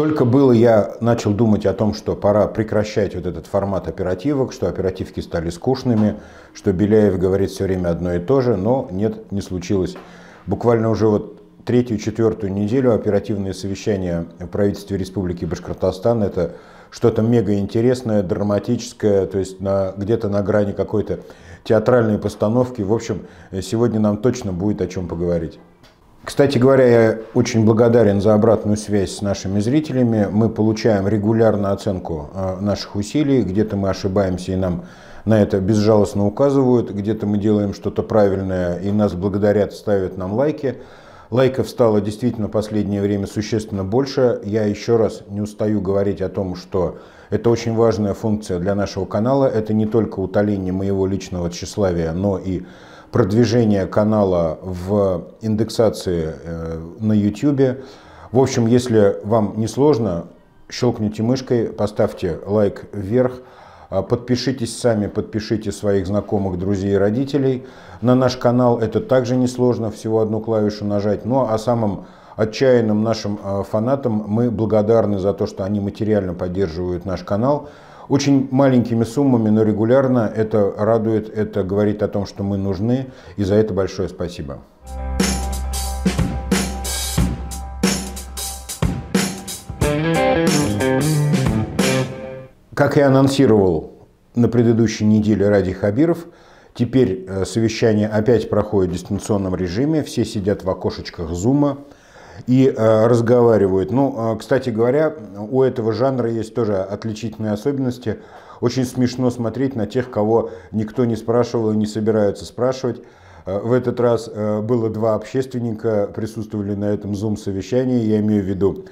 Только было я начал думать о том, что пора прекращать вот этот формат оперативок, что оперативки стали скучными, что Беляев говорит все время одно и то же, но нет, не случилось. Буквально уже вот третью-четвертую неделю оперативные совещания в правительстве Республики Башкортостан – это что-то мега интересное, драматическое, то есть на, где-то на грани какой-то театральной постановки. В общем, сегодня нам точно будет о чем поговорить. Кстати говоря, я очень благодарен за обратную связь с нашими зрителями. Мы получаем регулярно оценку э, наших усилий. Где-то мы ошибаемся и нам на это безжалостно указывают. Где-то мы делаем что-то правильное и нас благодарят, ставят нам лайки. Лайков стало действительно в последнее время существенно больше. Я еще раз не устаю говорить о том, что это очень важная функция для нашего канала. Это не только утоление моего личного тщеславия, но и продвижение канала в индексации э, на YouTube. В общем, если вам не сложно, щелкните мышкой, поставьте лайк вверх, а, подпишитесь сами, подпишите своих знакомых, друзей и родителей. На наш канал это также несложно, всего одну клавишу нажать. Ну а самым отчаянным нашим а, фанатам мы благодарны за то, что они материально поддерживают наш канал. Очень маленькими суммами, но регулярно это радует, это говорит о том, что мы нужны, и за это большое спасибо. Как я анонсировал на предыдущей неделе Ради Хабиров, теперь э, совещание опять проходит в дистанционном режиме, все сидят в окошечках зума, и э, разговаривают. Ну, э, кстати говоря, у этого жанра есть тоже отличительные особенности. Очень смешно смотреть на тех, кого никто не спрашивал и не собираются спрашивать. Э, в этот раз э, было два общественника, присутствовали на этом зум-совещании, я имею в виду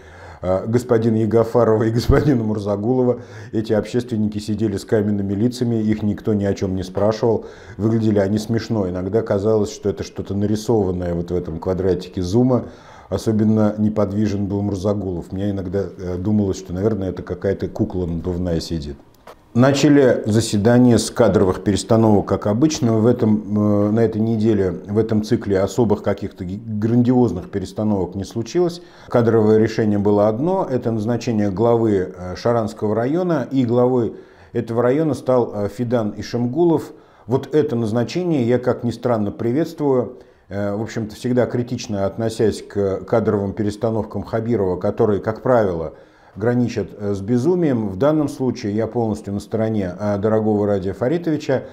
э, господин Егофарова и господина Мурзагулова. Эти общественники сидели с каменными лицами, их никто ни о чем не спрашивал. Выглядели они смешно. Иногда казалось, что это что-то нарисованное вот в этом квадратике зума особенно неподвижен был Мурзагулов. Мне иногда э, думалось, что, наверное, это какая-то кукла надувная сидит. Начали заседание с кадровых перестановок, как обычно. В этом, э, на этой неделе в этом цикле особых каких-то грандиозных перестановок не случилось. Кадровое решение было одно. Это назначение главы э, Шаранского района. И главой этого района стал Фидан Ишемгулов. Вот это назначение я, как ни странно, приветствую. Э, в общем-то, всегда критично относясь к кадровым перестановкам Хабирова, которые, как правило, граничат э, с безумием. В данном случае я полностью на стороне э, дорогого Радия Фаритовича.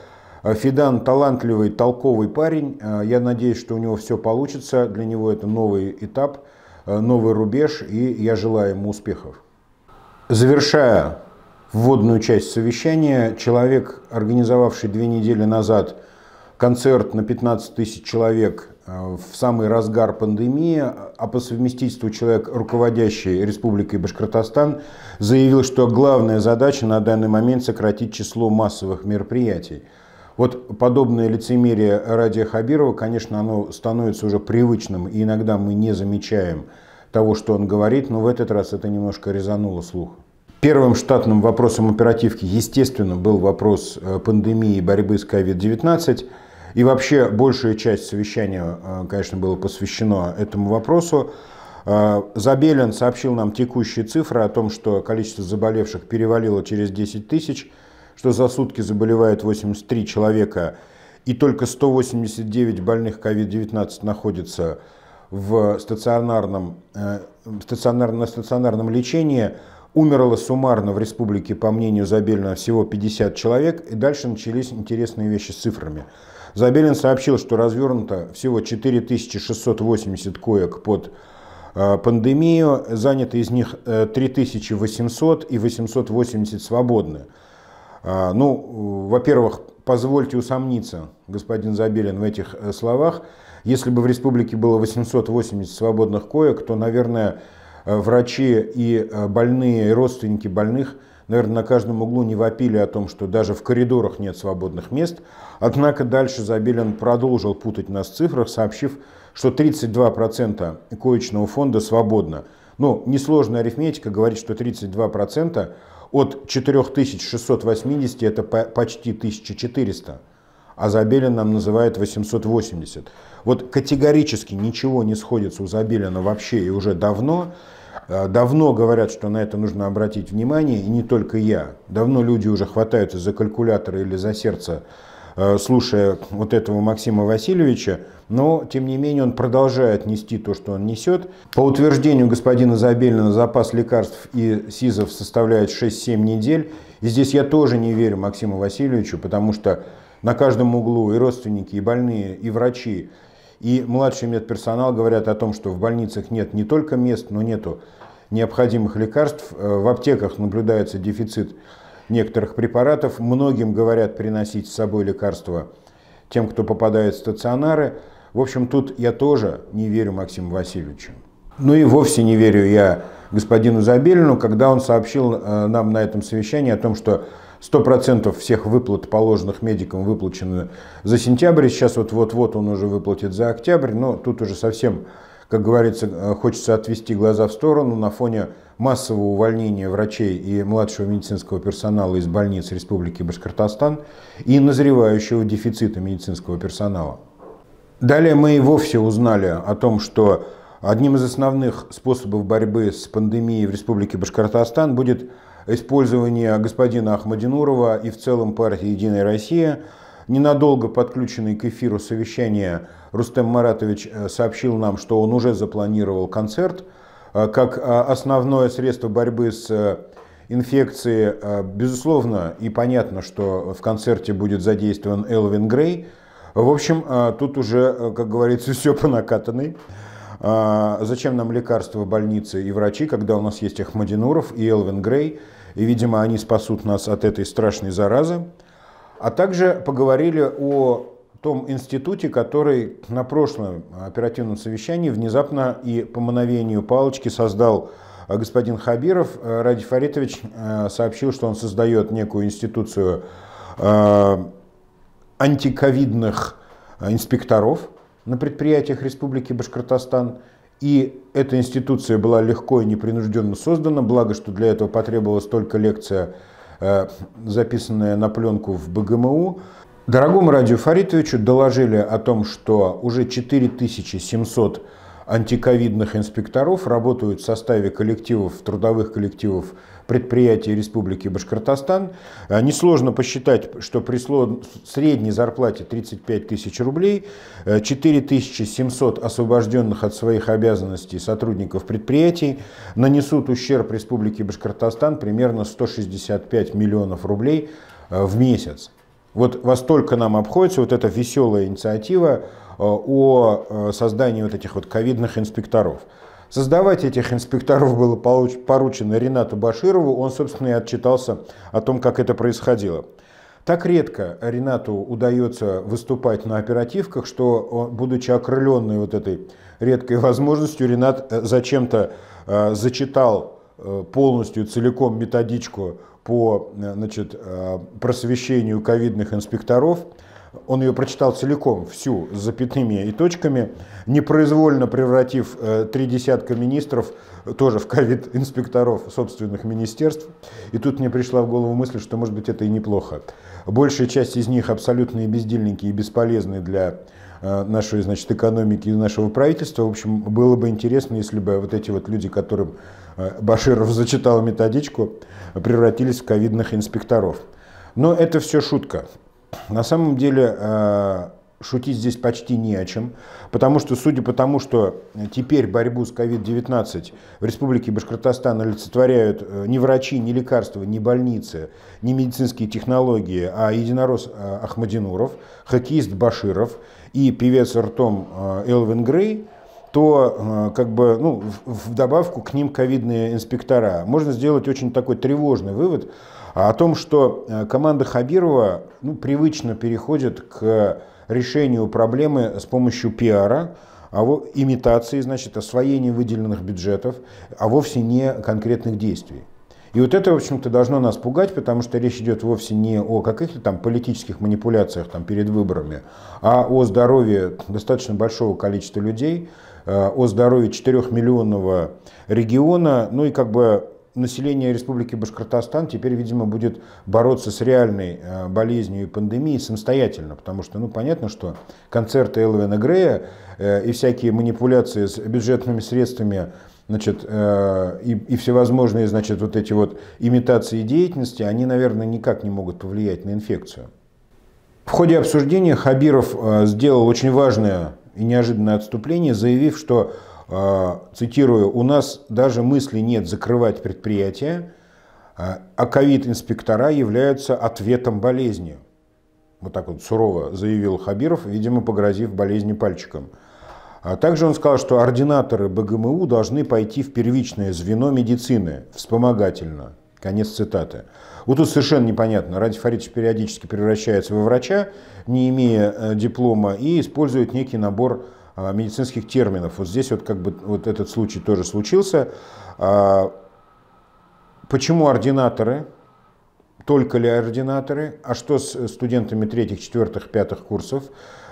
Фидан талантливый, толковый парень. Я надеюсь, что у него все получится. Для него это новый этап, новый рубеж, и я желаю ему успехов. Завершая вводную часть совещания, человек, организовавший две недели назад концерт на 15 тысяч человек э, в самый разгар пандемии, а по совместительству человек, руководящий Республикой Башкортостан, заявил, что главная задача на данный момент сократить число массовых мероприятий. Вот подобное лицемерие Ради Хабирова, конечно, оно становится уже привычным, и иногда мы не замечаем того, что он говорит, но в этот раз это немножко резануло слух. Первым штатным вопросом оперативки, естественно, был вопрос э, пандемии и борьбы с COVID-19. И вообще большая часть совещания, э, конечно, было посвящено этому вопросу. Э, Забелин сообщил нам текущие цифры о том, что количество заболевших перевалило через 10 тысяч, что за сутки заболевает 83 человека, и только 189 больных COVID-19 находится в стационарном, э, стационар, на стационарном лечении. Умерло суммарно в республике, по мнению Забелина, всего 50 человек, и дальше начались интересные вещи с цифрами. Забелин сообщил, что развернуто всего 4680 коек под э, пандемию, занято из них 3800 э, и 880 свободны. Э, ну, во-первых, позвольте усомниться, господин Забелин, в этих словах. Если бы в республике было 880 свободных коек, то, наверное, врачи и больные, и родственники больных наверное, на каждом углу не вопили о том, что даже в коридорах нет свободных мест. Однако дальше Забелин продолжил путать нас в цифрах, сообщив, что 32% коечного фонда свободно. Ну, несложная арифметика говорит, что 32% от 4680 это почти 1400 а Забелин нам называет 880. Вот категорически ничего не сходится у Забелина вообще и уже давно. Э, давно говорят, что на это нужно обратить внимание, и не только я. Давно люди уже хватаются за калькулятор или за сердце, э, слушая вот этого Максима Васильевича, но, тем не менее, он продолжает нести то, что он несет. По утверждению господина Забелина, запас лекарств и СИЗов составляет 6-7 недель. И здесь я тоже не верю Максиму Васильевичу, потому что на каждом углу и родственники, и больные, и врачи и младший медперсонал говорят о том, что в больницах нет не только мест, но нету необходимых лекарств. Э, в аптеках наблюдается дефицит некоторых препаратов. Многим говорят приносить с собой лекарства тем, кто попадает в стационары. В общем, тут я тоже не верю Максиму Васильевичу. Ну и вовсе не верю я господину Забелину, когда он сообщил э, нам на этом совещании о том, что 100% всех выплат, положенных медикам, выплачены за сентябрь. Сейчас вот-вот-вот он уже выплатит за октябрь. Но тут уже совсем, как говорится, э, хочется отвести глаза в сторону на фоне массового увольнения врачей и младшего медицинского персонала из больниц Республики Башкортостан и назревающего дефицита медицинского персонала. Далее мы и вовсе узнали о том, что одним из основных способов борьбы с пандемией в Республике Башкортостан будет использование господина Ахмадинурова и в целом партии «Единая Россия». Ненадолго подключенный к эфиру совещания Рустем Маратович э, сообщил нам, что он уже запланировал концерт э, как э, основное средство борьбы с инфекцией. Безусловно и понятно, что в концерте будет задействован Элвин Грей. В общем, тут уже, как говорится, все по накатанной. А, зачем нам лекарства, больницы и врачи, когда у нас есть Ахмадинуров и Элвин Грей, и, видимо, они спасут нас от этой страшной заразы. А также поговорили о том институте, который на прошлом а, оперативном совещании внезапно и по мановению палочки создал а, господин Хабиров. Ради Фаритович сообщил, что он создает некую институцию антиковидных инспекторов – на предприятиях Республики Башкортостан. И эта институция была легко и непринужденно создана, благо, что для этого потребовалась только лекция, э, записанная на пленку в БГМУ. Дорогому Радию Фаритовичу доложили о том, что уже 4700 антиковидных инспекторов работают в составе коллективов, трудовых коллективов предприятий Республики Башкортостан. Э, несложно посчитать, что при средней зарплате 35 тысяч рублей 4700 э, освобожденных от своих обязанностей сотрудников предприятий нанесут ущерб Республике Башкортостан примерно 165 миллионов рублей э, в месяц. Вот во столько нам обходится вот эта веселая инициатива о создании вот этих вот ковидных инспекторов. Создавать этих инспекторов было поручено Ренату Баширову, он, собственно, и отчитался о том, как это происходило. Так редко Ренату удается выступать на оперативках, что, будучи окрыленной вот этой редкой возможностью, Ренат э, зачем-то э, зачитал э, полностью, целиком методичку по э, значит, э, просвещению ковидных инспекторов – он ее прочитал целиком, всю, с запятыми и точками, непроизвольно превратив э, три десятка министров э, тоже в ковид-инспекторов собственных министерств. И тут мне пришла в голову мысль, что, может быть, это и неплохо. Большая часть из них абсолютные бездельники и бесполезны для э, нашей значит, экономики и нашего правительства. В общем, было бы интересно, если бы вот эти вот люди, которым Баширов зачитал методичку, превратились в ковидных инспекторов. Но это все шутка. На самом деле э, шутить здесь почти не о чем, потому что, судя по тому, что теперь борьбу с COVID-19 в Республике Башкортостан олицетворяют э, не врачи, не лекарства, не больницы, не медицинские технологии, а единорос э, Ахмадинуров, хоккеист Баширов и певец ртом Элвин Грей, то как бы, ну, в добавку к ним ковидные инспектора. Можно сделать очень такой тревожный вывод а о том, что э, команда Хабирова ну, привычно переходит к решению проблемы с помощью пиара, а во, имитации, значит, освоения выделенных бюджетов, а вовсе не конкретных действий. И вот это, в общем-то, должно нас пугать, потому что речь идет вовсе не о каких-то там политических манипуляциях там, перед выборами, а о здоровье достаточно большого количества людей, э, о здоровье 4-миллионного региона, ну и как бы население Республики Башкортостан теперь, видимо, будет бороться с реальной э, болезнью и пандемией самостоятельно, потому что, ну, понятно, что концерты Элвина Грея э, и всякие манипуляции с бюджетными средствами значит, э, и, и всевозможные, значит, вот эти вот имитации деятельности, они, наверное, никак не могут повлиять на инфекцию. В ходе обсуждения Хабиров сделал очень важное и неожиданное отступление, заявив, что а, цитирую, у нас даже мысли нет закрывать предприятия, а, а ковид-инспектора являются ответом болезни. Вот так вот сурово заявил Хабиров, видимо, погрозив болезнью пальчиком. А также он сказал, что ординаторы БГМУ должны пойти в первичное звено медицины, вспомогательно. Конец цитаты. Вот «Ну, тут совершенно непонятно. Ради Фаридович периодически превращается во врача, не имея э, диплома, и использует некий набор а, медицинских терминов. Вот здесь вот как бы вот этот случай тоже случился. А, почему ординаторы? Только ли ординаторы? А что с студентами третьих, четвертых, пятых курсов?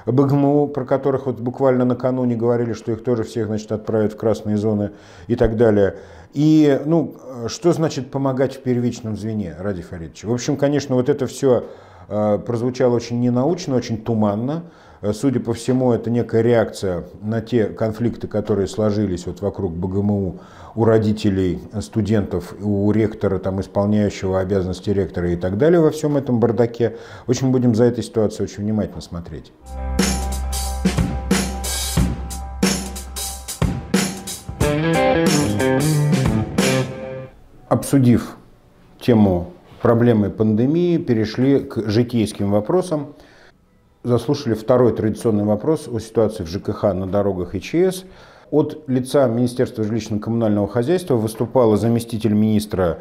БГМУ, про которых вот буквально накануне говорили, что их тоже всех значит, отправят в красные зоны и так далее. И ну, что значит помогать в первичном звене, Ради Фаридович? В общем, конечно, вот это все а, прозвучало очень ненаучно, очень туманно. Э, судя по всему, это некая реакция на те конфликты, которые сложились вот вокруг БГМУ у родителей э, студентов, у ректора, там, исполняющего обязанности ректора и так далее во всем этом бардаке. В общем, будем за этой ситуацией очень внимательно смотреть. Обсудив тему проблемы пандемии, перешли к житейским вопросам заслушали второй традиционный вопрос о ситуации в ЖКХ на дорогах и ЧС. От лица Министерства жилищно-коммунального хозяйства выступала заместитель министра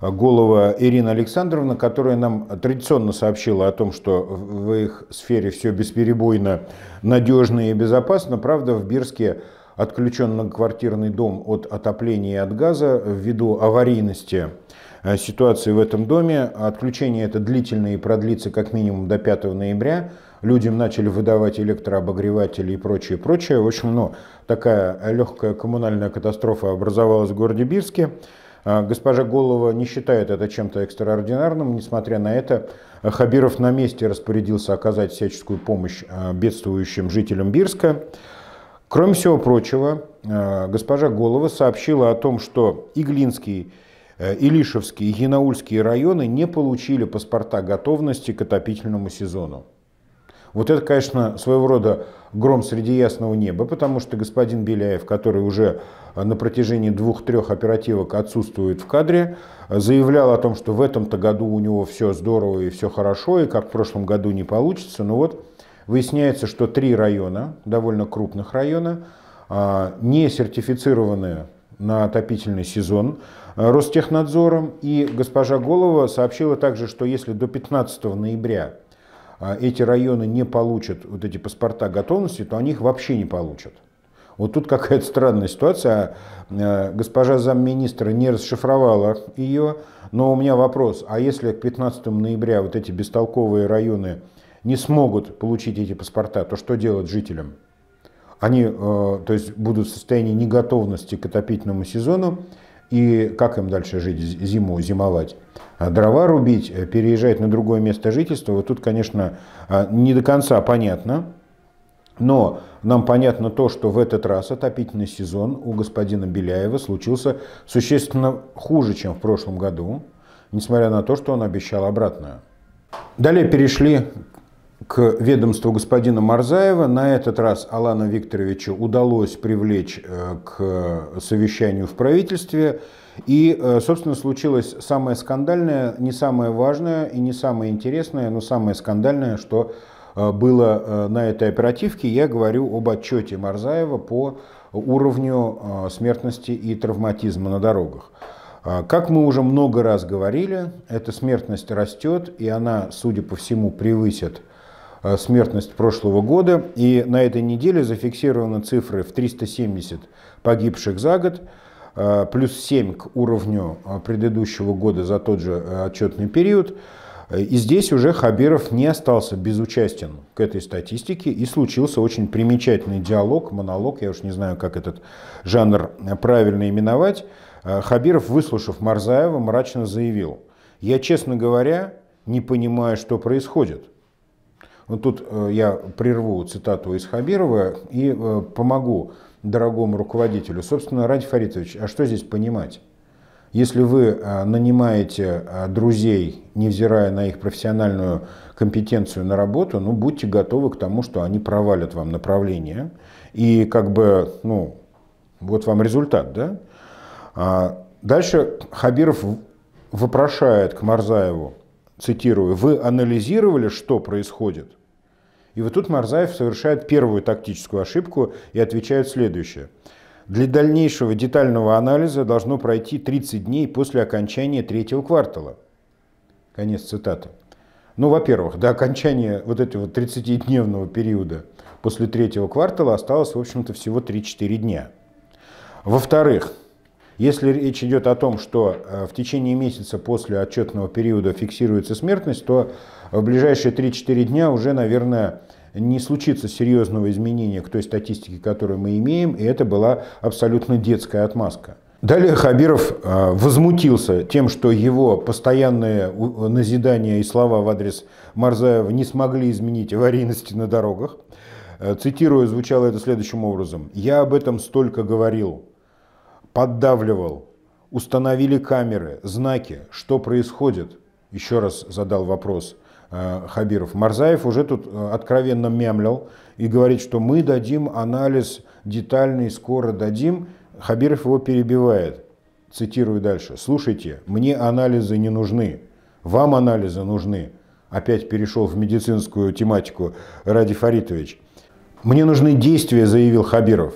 голова Ирина Александровна, которая нам традиционно сообщила о том, что в их сфере все бесперебойно, надежно и безопасно. Правда, в Бирске отключен многоквартирный дом от отопления и от газа ввиду аварийности э, ситуации в этом доме. Отключение это длительное и продлится как минимум до 5 ноября людям начали выдавать электрообогреватели и прочее, прочее. В общем, ну, такая легкая коммунальная катастрофа образовалась в городе Бирске. А, госпожа Голова не считает это чем-то экстраординарным. Несмотря на это, Хабиров на месте распорядился оказать всяческую помощь а, бедствующим жителям Бирска. Кроме всего прочего, а, госпожа Голова сообщила о том, что Иглинский, э, Илишевский и Янаульский районы не получили паспорта готовности к отопительному сезону. Вот это, конечно, своего рода гром среди ясного неба, потому что господин Беляев, который уже на протяжении двух-трех оперативок отсутствует в кадре, заявлял о том, что в этом-то году у него все здорово и все хорошо, и как в прошлом году не получится. Но вот выясняется, что три района, довольно крупных района, а, не сертифицированы на отопительный сезон а, Ростехнадзором. И госпожа Голова сообщила также, что если до 15 ноября а эти районы не получат вот эти паспорта готовности, то они их вообще не получат. Вот тут какая-то странная ситуация. А, госпожа замминистра не расшифровала ее, но у меня вопрос, а если к 15 ноября вот эти бестолковые районы не смогут получить эти паспорта, то что делать жителям? Они э, то есть, будут в состоянии неготовности к отопительному сезону, и как им дальше жить зиму, зимовать? А дрова рубить, э, переезжать на другое место жительства, вот тут, конечно, а, не до конца понятно. Но нам понятно то, что в этот раз отопительный сезон у господина Беляева случился существенно хуже, чем в прошлом году, несмотря на то, что он обещал обратное. Далее перешли к ведомству господина Марзаева. На этот раз Алана Викторовичу удалось привлечь э, к совещанию в правительстве. И, э, собственно, случилось самое скандальное, не самое важное и не самое интересное, но самое скандальное, что э, было на этой оперативке. Я говорю об отчете Марзаева по уровню смертности и травматизма на дорогах. Как мы уже много раз говорили, эта смертность растет, и она, судя по всему, превысит Э, смертность прошлого года. И на этой неделе зафиксированы цифры в 370 погибших за год, э, плюс 7 к уровню э, предыдущего года за тот же отчетный период. И здесь уже Хабиров не остался безучастен к этой статистике, и случился очень примечательный диалог, монолог, я уж не знаю, как этот жанр правильно именовать. Хабиров, выслушав Марзаева, мрачно заявил, «Я, честно говоря, не понимаю, что происходит. Вот тут э, я прерву цитату из Хабирова и э, помогу дорогому руководителю. Собственно, Ради Фаритович, а что здесь понимать? Если вы э, нанимаете друзей, невзирая на их профессиональную компетенцию на работу, ну, будьте готовы к тому, что они провалят вам направление. И как бы, ну, вот вам результат, да? А, дальше Хабиров вопрошает к Марзаеву, цитирую, «Вы анализировали, что происходит?» И вот тут Марзаев совершает первую тактическую ошибку и отвечает следующее. Для дальнейшего детального анализа должно пройти 30 дней после окончания третьего квартала. Конец цитаты. Ну, во-первых, до окончания вот этого 30-дневного периода после третьего квартала осталось, в общем-то, всего 3-4 дня. Во-вторых, если речь идет о том, что э, в течение месяца после отчетного периода фиксируется смертность, то в ближайшие 3-4 дня уже, наверное, не случится серьезного изменения к той статистике, которую мы имеем, и это была абсолютно детская отмазка. Далее Хабиров э, возмутился тем, что его постоянные назидания и слова в адрес Марзаева не смогли изменить аварийности на дорогах. Э, цитирую, звучало это следующим образом. «Я об этом столько говорил, поддавливал, установили камеры, знаки, что происходит? Еще раз задал вопрос э, Хабиров. Марзаев уже тут э, откровенно мямлил и говорит, что мы дадим анализ детальный, скоро дадим. Хабиров его перебивает. Цитирую дальше. «Слушайте, мне анализы не нужны, вам анализы нужны». Опять перешел в медицинскую тематику Ради Фаритович. «Мне нужны действия», заявил Хабиров.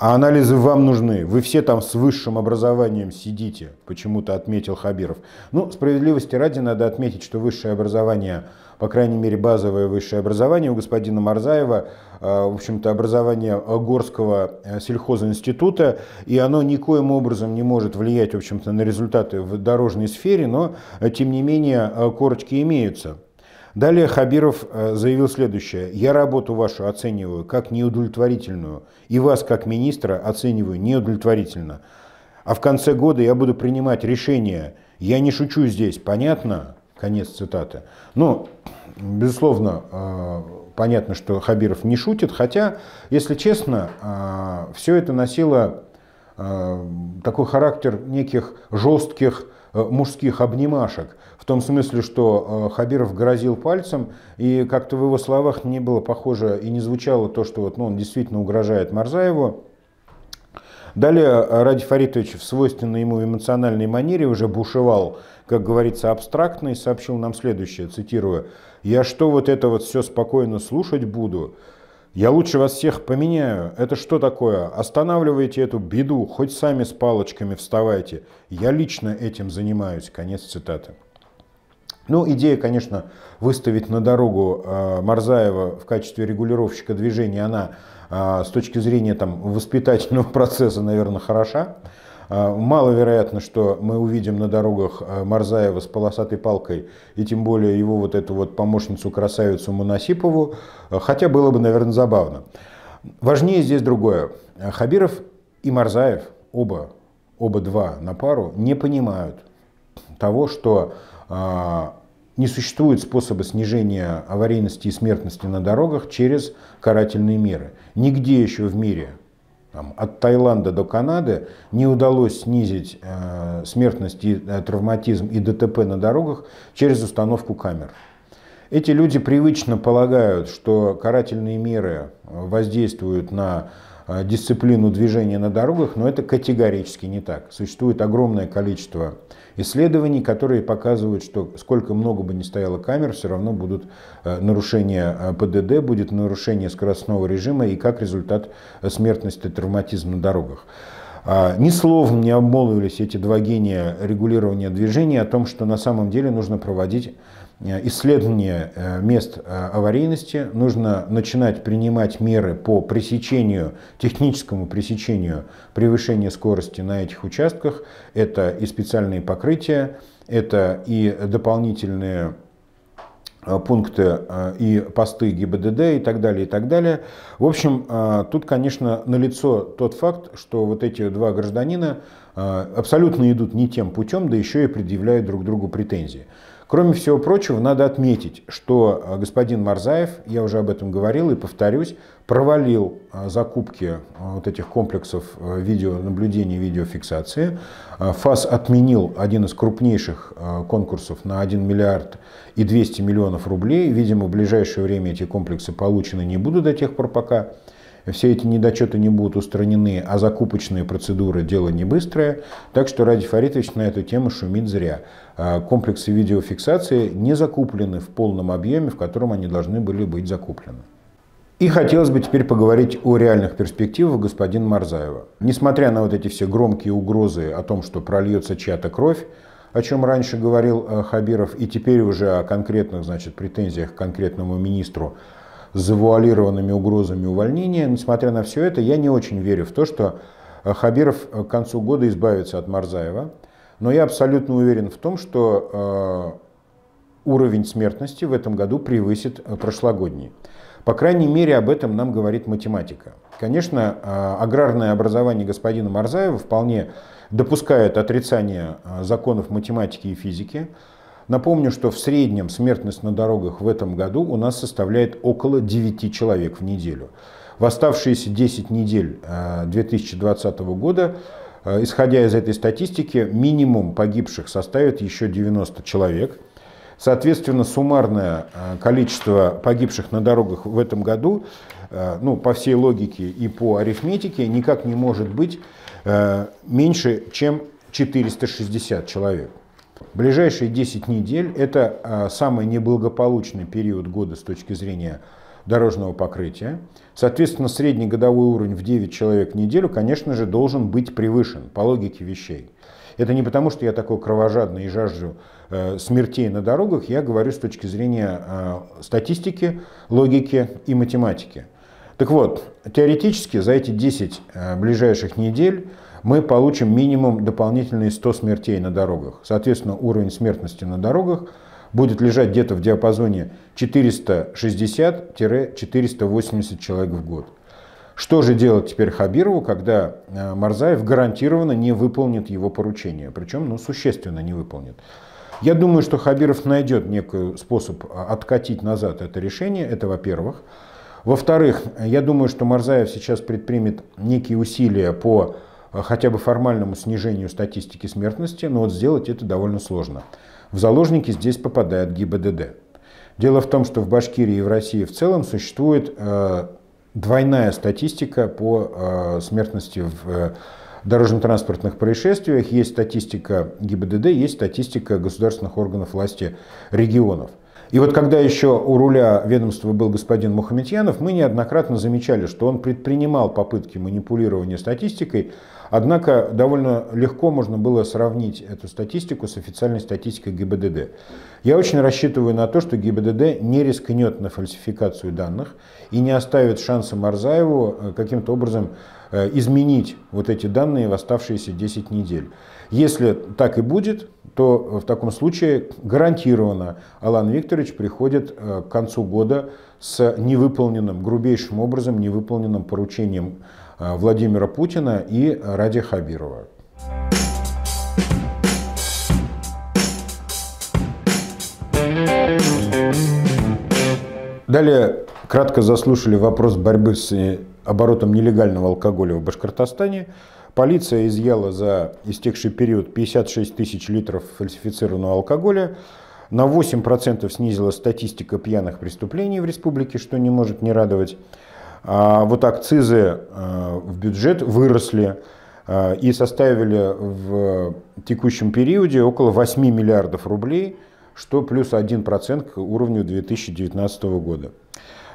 А анализы вам нужны. Вы все там с высшим образованием сидите, почему-то отметил Хабиров. Ну, справедливости ради надо отметить, что высшее образование, по крайней мере базовое высшее образование у господина Марзаева, э, в общем-то, образование Горского э, сельхозинститута, и оно никоим образом не может влиять, в общем-то, на результаты в дорожной сфере, но, э, тем не менее, корочки имеются. Далее Хабиров э, заявил следующее. «Я работу вашу оцениваю как неудовлетворительную, и вас, как министра, оцениваю неудовлетворительно. А в конце года я буду принимать решение. Я не шучу здесь, понятно?» Конец цитаты. Ну, безусловно, э, понятно, что Хабиров не шутит, хотя, если честно, э, все это носило такой характер неких жестких мужских обнимашек – том смысле, что э, Хабиров грозил пальцем, и как-то в его словах не было похоже и не звучало то, что вот, ну, он действительно угрожает Марзаеву. Далее э, Ради Фаритович в свойственной ему эмоциональной манере уже бушевал, как говорится, абстрактно и сообщил нам следующее, цитирую, «Я что вот это вот все спокойно слушать буду? Я лучше вас всех поменяю. Это что такое? Останавливайте эту беду, хоть сами с палочками вставайте. Я лично этим занимаюсь». Конец цитаты. Ну, идея, конечно, выставить на дорогу э, Марзаева в качестве регулировщика движения, она э, с точки зрения там, воспитательного процесса, наверное, хороша. Э, маловероятно, что мы увидим на дорогах Марзаева с полосатой палкой, и тем более его вот эту вот помощницу-красавицу Моносипову, хотя было бы, наверное, забавно. Важнее здесь другое. Хабиров и Марзаев, оба, оба два на пару, не понимают того, что а, не существует способа снижения аварийности и смертности на дорогах через карательные меры. Нигде еще в мире, там, от Таиланда до Канады, не удалось снизить э, смертность, и, э, травматизм и ДТП на дорогах через установку камер. Эти люди привычно полагают, что карательные меры э, воздействуют на Э, дисциплину движения на дорогах, но это категорически не так. Существует огромное количество исследований, которые показывают, что сколько много бы ни стояло камер, все равно будут э, нарушения э, ПДД, будет нарушение скоростного режима и как результат смертности травматизм на дорогах. А, ни словом не обмолвились эти два гения регулирования движения о том, что на самом деле нужно проводить Э, исследование э, мест э, аварийности, нужно начинать принимать меры по пресечению, техническому пресечению превышения скорости на этих участках. Это и специальные покрытия, это и дополнительные пункты и посты ГИБДД и так далее, и так далее. В общем, тут, конечно, налицо тот факт, что вот эти два гражданина абсолютно идут не тем путем, да еще и предъявляют друг другу претензии. Кроме всего прочего, надо отметить, что э, господин Марзаев, я уже об этом говорил и повторюсь, провалил э, закупки э, вот этих комплексов видеонаблюдения и видеофиксации. ФАС отменил один из крупнейших конкурсов на 1 миллиард и 200 миллионов рублей. Видимо, в ближайшее время эти комплексы получены не будут до тех пор, пока все эти недочеты не будут устранены, а закупочные процедуры дело не быстрое. Так что Ради Фаритович на эту тему шумит зря. А, комплексы видеофиксации не закуплены в полном объеме, в котором они должны были быть закуплены. И хотелось бы теперь поговорить о реальных перспективах господина Марзаева. Несмотря на вот эти все громкие угрозы о том, что прольется чья-то кровь, о чем раньше говорил а, Хабиров, и теперь уже о конкретных значит, претензиях к конкретному министру, завуалированными угрозами увольнения. Несмотря на все это, я не очень верю в то, что э, Хабиров э, к концу года избавится от Марзаева. Но я абсолютно уверен в том, что э, уровень смертности в этом году превысит прошлогодний. По крайней мере, об этом нам говорит математика. Конечно, аграрное образование господина Марзаева вполне допускает отрицание законов математики и физики, Напомню, что в среднем смертность на дорогах в этом году у нас составляет около 9 человек в неделю. В оставшиеся 10 недель 2020 э, года, э, исходя из этой статистики, минимум погибших составит еще 90 человек. Соответственно, суммарное э, количество погибших на дорогах в этом году, ну, по всей логике и по арифметике, никак не может быть меньше, чем 460 человек. Ближайшие 10 недель – это а, самый неблагополучный период года с точки зрения дорожного покрытия. Соответственно, средний годовой уровень в 9 человек в неделю, конечно же, должен быть превышен по логике вещей. Это не потому, что я такой кровожадный и жажду э, смертей на дорогах, я говорю с точки зрения а, статистики, логики и математики. Так вот, теоретически за эти 10 э, ближайших недель мы получим минимум дополнительные 100 смертей на дорогах. Соответственно, уровень смертности на дорогах будет лежать где-то в диапазоне 460-480 человек в год. Что же делать теперь Хабирову, когда э, Марзаев гарантированно не выполнит его поручение, причем ну, существенно не выполнит? Я думаю, что Хабиров найдет некий способ э, откатить назад это решение, это во-первых. Во-вторых, я думаю, что Марзаев сейчас предпримет некие усилия по Э, хотя бы формальному снижению статистики смертности, но вот сделать это довольно сложно. В заложники здесь попадает ГИБДД. Дело в том, что в Башкирии и в России в целом существует э, двойная статистика по э, смертности в э, дорожно-транспортных происшествиях. Есть статистика ГИБДД, есть статистика государственных органов власти регионов. И вот когда еще у руля ведомства был господин Мухаметьянов, мы неоднократно замечали, что он предпринимал попытки манипулирования статистикой, однако довольно легко можно было сравнить эту статистику с официальной статистикой ГИБДД. Я очень рассчитываю на то, что ГИБДД не рискнет на фальсификацию данных и не оставит шанса Марзаеву э, каким-то образом э, изменить вот эти данные в оставшиеся 10 недель. Если так и будет, то э, в таком случае гарантированно Алан Викторович приходит э, к концу года с невыполненным, грубейшим образом невыполненным поручением э, Владимира Путина и Ради Хабирова. Далее кратко заслушали вопрос борьбы с оборотом нелегального алкоголя в Башкортостане. Полиция изъяла за истекший период 56 тысяч литров фальсифицированного алкоголя. На 8% снизила статистика пьяных преступлений в республике, что не может не радовать. А вот акцизы э, в бюджет выросли э, и составили в текущем периоде около 8 миллиардов рублей, что плюс 1% к уровню 2019 года.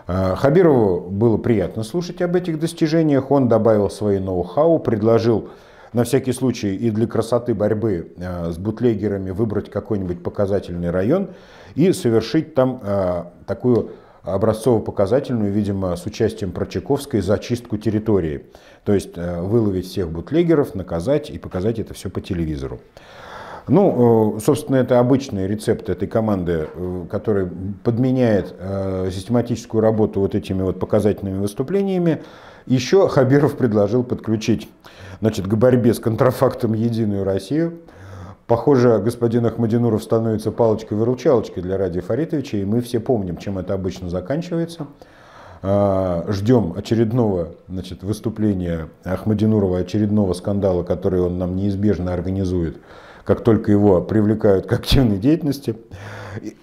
Э, Хабирову было приятно слушать об этих достижениях. Он добавил свои ноу-хау, предложил на всякий случай и для красоты борьбы э, с бутлегерами выбрать какой-нибудь показательный район и совершить там э, такую образцово-показательную, видимо, с участием Прочаковской, зачистку территории. То есть выловить всех бутлегеров, наказать и показать это все по телевизору. Ну, э, собственно, это обычный рецепт этой команды, э, который подменяет э, систематическую работу вот этими вот показательными выступлениями. Еще Хабиров предложил подключить значит, к борьбе с контрафактом «Единую Россию». Похоже, господин Ахмадинуров становится палочкой-выручалочкой для Ради Фаритовича, и мы все помним, чем это обычно заканчивается. Ждем очередного значит, выступления Ахмадинурова, очередного скандала, который он нам неизбежно организует как только его привлекают к активной деятельности.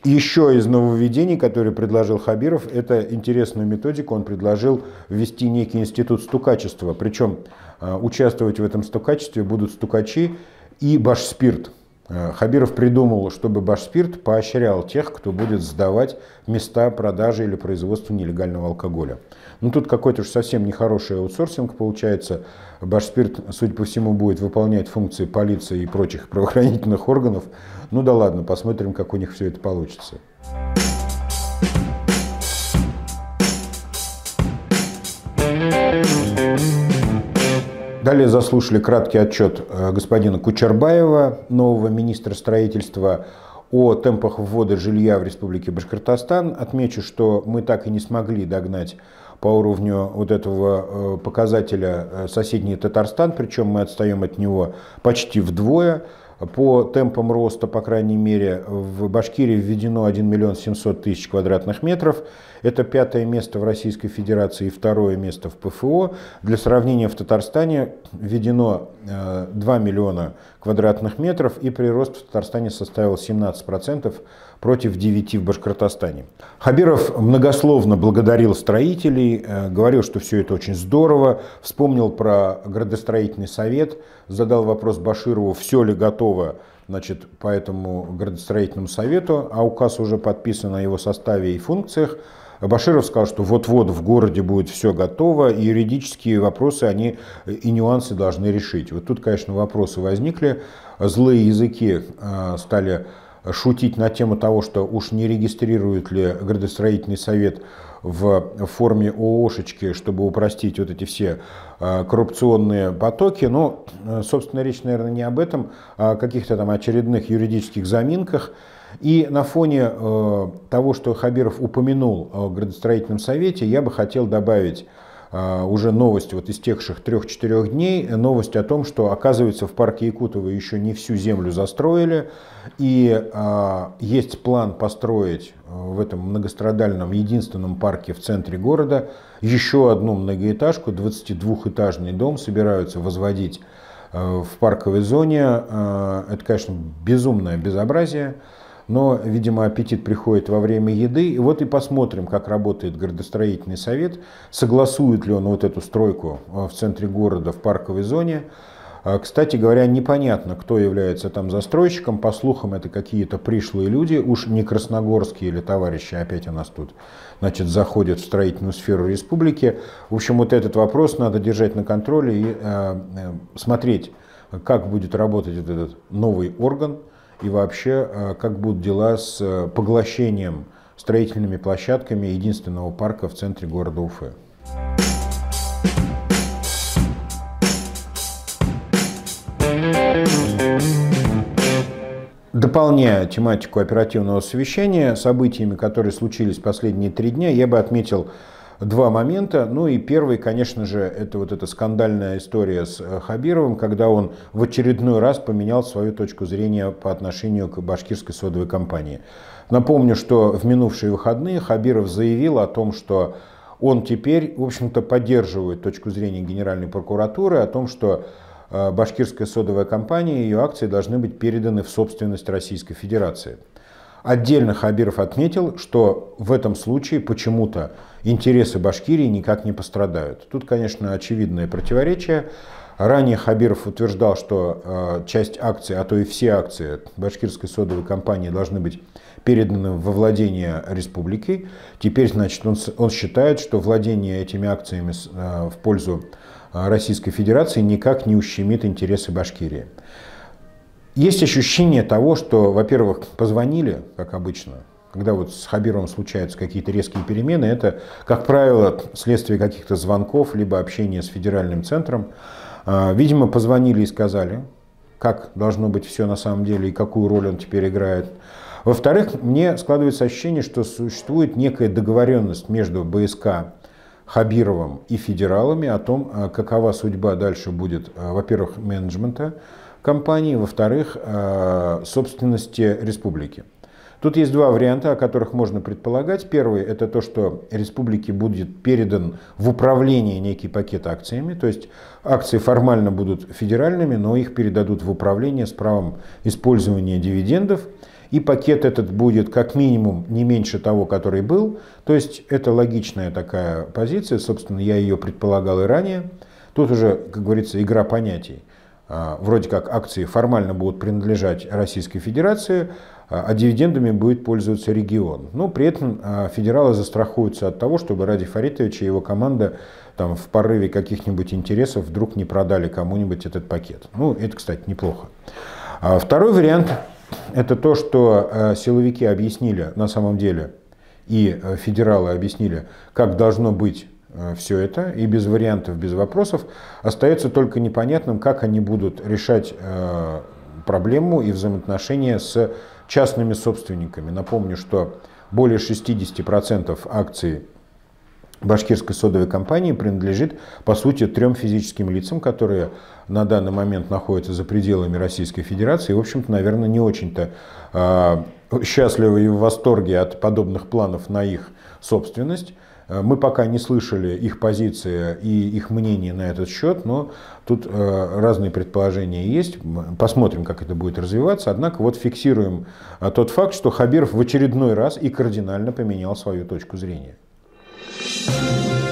Еще из нововведений, которые предложил Хабиров, это интересную методику, он предложил ввести некий институт стукачества, причем а, участвовать в этом стукачестве будут стукачи и башспирт. А, Хабиров придумал, чтобы Башспирт поощрял тех, кто будет сдавать места продажи или производства нелегального алкоголя. Ну тут какой-то уж совсем нехороший аутсорсинг получается. Башспирт, судя по всему, будет выполнять функции полиции и прочих правоохранительных органов. Ну да ладно, посмотрим, как у них все это получится. Далее заслушали краткий отчет э, господина Кучербаева, нового министра строительства, о темпах ввода жилья в Республике Башкортостан. Отмечу, что мы так и не смогли догнать по уровню вот этого э, показателя э, соседний Татарстан, причем мы отстаем от него почти вдвое по темпам роста, по крайней мере, в Башкирии введено 1 миллион 700 тысяч квадратных метров. Это пятое место в Российской Федерации и второе место в ПФО. Для сравнения, в Татарстане введено 2 э, миллиона квадратных метров, и прирост в Татарстане составил 17% против 9% в Башкортостане. Хабиров многословно благодарил строителей, э, говорил, что все это очень здорово, вспомнил про градостроительный совет, задал вопрос Баширову, все ли готово значит, по этому градостроительному совету, а указ уже подписан о его составе и функциях. Баширов сказал, что вот-вот в городе будет все готово, и юридические вопросы они э, и нюансы должны решить. Вот тут, конечно, вопросы возникли, злые языки э, стали шутить на тему того, что уж не регистрирует ли градостроительный совет в форме ООшечки, чтобы упростить вот эти все э, коррупционные потоки. Но, собственно, речь, наверное, не об этом, а о каких-то там очередных юридических заминках. И на фоне э, того, что Хабиров упомянул о градостроительном совете, я бы хотел добавить э, уже новость вот из техших трех-четырех дней, новость о том, что оказывается в парке Якутова еще не всю землю застроили, и э, есть план построить в этом многострадальном единственном парке в центре города еще одну многоэтажку, 22-этажный дом собираются возводить в парковой зоне. Это, конечно, безумное безобразие но, видимо, аппетит приходит во время еды. И вот и посмотрим, как работает градостроительный совет, согласует ли он вот эту стройку э, в центре города, в парковой зоне. А, кстати говоря, непонятно, кто является там застройщиком. По слухам, это какие-то пришлые люди, уж не красногорские или товарищи, опять у нас тут, значит, заходят в строительную сферу республики. В общем, вот этот вопрос надо держать на контроле и э, э смотреть, как будет работать этот новый орган, и вообще э, как будут дела с э, поглощением строительными площадками единственного парка в центре города Уфы. Дополняя тематику оперативного совещания событиями, которые случились последние три дня, я бы отметил два момента. Ну и первый, конечно же, это вот эта скандальная история с э, Хабировым, когда он в очередной раз поменял свою точку зрения по отношению к башкирской содовой компании. Напомню, что в минувшие выходные Хабиров заявил о том, что он теперь, в общем-то, поддерживает точку зрения Генеральной прокуратуры о том, что э, башкирская содовая компания и ее акции должны быть переданы в собственность Российской Федерации. Отдельно Хабиров отметил, что в этом случае почему-то интересы Башкирии никак не пострадают. Тут, конечно, очевидное противоречие. Ранее Хабиров утверждал, что э, часть акций, а то и все акции башкирской содовой компании должны быть переданы во владение республики. Теперь, значит, он, он считает, что владение этими акциями э, в пользу э, Российской Федерации никак не ущемит интересы Башкирии. Есть ощущение того, что, во-первых, позвонили, как обычно, когда вот с Хабировым случаются какие-то резкие перемены, это, как правило, следствие каких-то звонков, либо общения с федеральным центром. А, видимо, позвонили и сказали, как должно быть все на самом деле и какую роль он теперь играет. Во-вторых, мне складывается ощущение, что существует некая договоренность между БСК Хабировым и федералами о том, а, какова судьба дальше будет, а, во-первых, менеджмента, компании, во-вторых, э, собственности республики. Тут есть два варианта, о которых можно предполагать. Первый – это то, что республике будет передан в управление некий пакет акциями, то есть акции формально будут федеральными, но их передадут в управление с правом использования дивидендов. И пакет этот будет как минимум не меньше того, который был. То есть это логичная такая позиция, собственно, я ее предполагал и ранее. Тут уже, как говорится, игра понятий. А, вроде как акции формально будут принадлежать Российской Федерации, а, а дивидендами будет пользоваться регион. Но при этом а, федералы застрахуются от того, чтобы Ради Фаритовича и его команда там, в порыве каких-нибудь интересов вдруг не продали кому-нибудь этот пакет. Ну, это, кстати, неплохо. Второй вариант – это то, что силовики объяснили на самом деле, и федералы объяснили, как должно быть Э, все это, и без вариантов, без вопросов. Остается только непонятным, как они будут решать э, проблему и взаимоотношения с частными собственниками. Напомню, что более 60% акций башкирской содовой компании принадлежит, по сути, трем физическим лицам, которые на данный момент находятся за пределами Российской Федерации и, в общем-то, наверное, не очень-то э, счастливы и в восторге от подобных планов на их собственность. Э, мы пока не слышали их позиции и их мнение на этот счет, но тут э, разные предположения есть. Посмотрим, как это будет развиваться. Однако вот фиксируем э, тот факт, что Хабиров в очередной раз и кардинально поменял свою точку зрения. Thank you